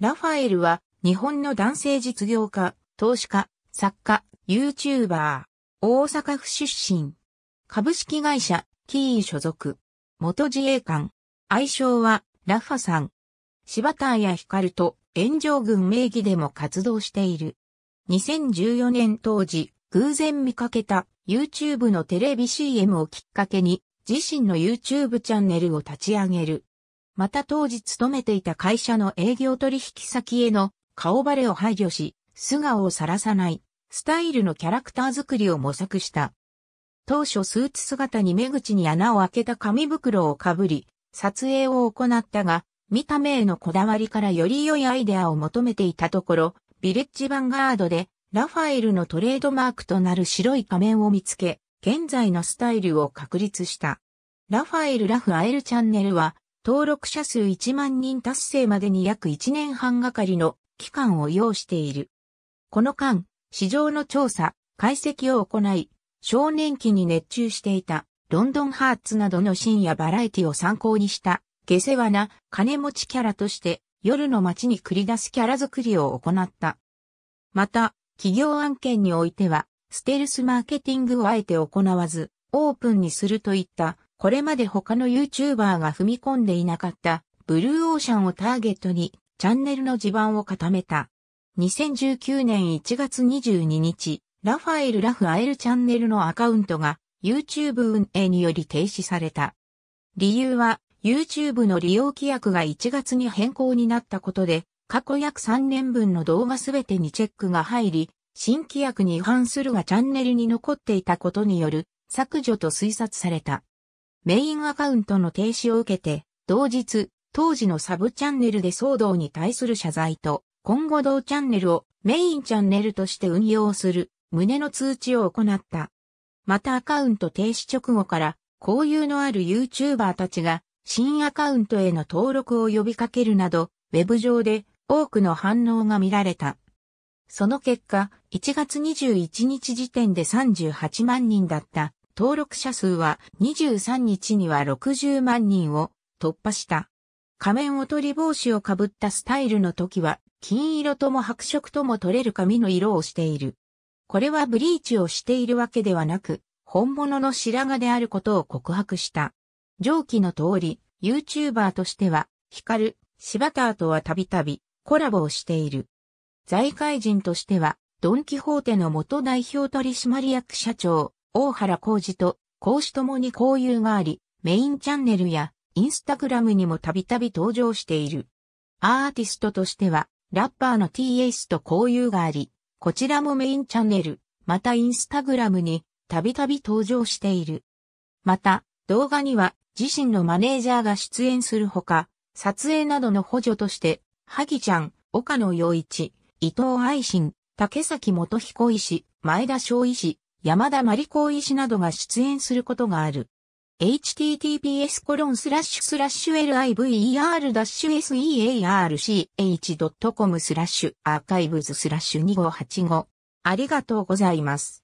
ラファエルは日本の男性実業家、投資家、作家、YouTuber、大阪府出身、株式会社、キー所属、元自衛官、愛称はラファさん、柴田谷光と炎上軍名義でも活動している。2014年当時、偶然見かけた YouTube のテレビ CM をきっかけに自身の YouTube チャンネルを立ち上げる。また当時勤めていた会社の営業取引先への顔バレを排除し、素顔を晒さない、スタイルのキャラクター作りを模索した。当初スーツ姿に目口に穴を開けた紙袋をかぶり、撮影を行ったが、見た目へのこだわりからより良いアイデアを求めていたところ、ビレッジヴァンガードで、ラファエルのトレードマークとなる白い仮面を見つけ、現在のスタイルを確立した。ラファエル・ラフアエルチャンネルは、登録者数1万人達成までに約1年半がかりの期間を要している。この間、市場の調査、解析を行い、少年期に熱中していたロンドンハーツなどの深夜バラエティを参考にした、下世話な金持ちキャラとして夜の街に繰り出すキャラ作りを行った。また、企業案件においては、ステルスマーケティングをあえて行わず、オープンにするといったこれまで他の YouTuber が踏み込んでいなかったブルーオーシャンをターゲットにチャンネルの地盤を固めた。2019年1月22日、ラファエル・ラフアエルチャンネルのアカウントが YouTube 運営により停止された。理由は YouTube の利用規約が1月に変更になったことで、過去約3年分の動画すべてにチェックが入り、新規約に違反するがチャンネルに残っていたことによる削除と推察された。メインアカウントの停止を受けて、同日、当時のサブチャンネルで騒動に対する謝罪と、今後同チャンネルをメインチャンネルとして運用する旨の通知を行った。またアカウント停止直後から、交友のある YouTuber たちが新アカウントへの登録を呼びかけるなど、ウェブ上で多くの反応が見られた。その結果、1月21日時点で38万人だった登録者数は23日には60万人を突破した。仮面を取り帽子をかぶったスタイルの時は、金色とも白色とも取れる髪の色をしている。これはブリーチをしているわけではなく、本物の白髪であることを告白した。上記の通り、YouTuber としては、ヒカル、シバターとはたびたびコラボをしている。財界人としては、ドン・キホーテの元代表取締役社長、大原浩二と講師ともに交友があり、メインチャンネルやインスタグラムにもたびたび登場している。アーティストとしては、ラッパーの TS と交友があり、こちらもメインチャンネル、またインスタグラムにたびたび登場している。また、動画には自身のマネージャーが出演するほか、撮影などの補助として、萩ちゃん、岡野陽一、伊藤愛心、竹崎元彦医師、前田翔医師、山田真理子医師などが出演することがある。https コロンスラッシュスラッシュ liver-search.com スラッシュアーカイブズスラッシュ2585ありがとうございます。